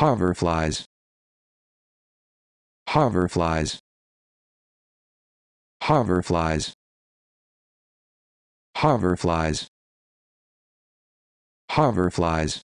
hoverflies hoverflies hoverflies hoverflies hoverflies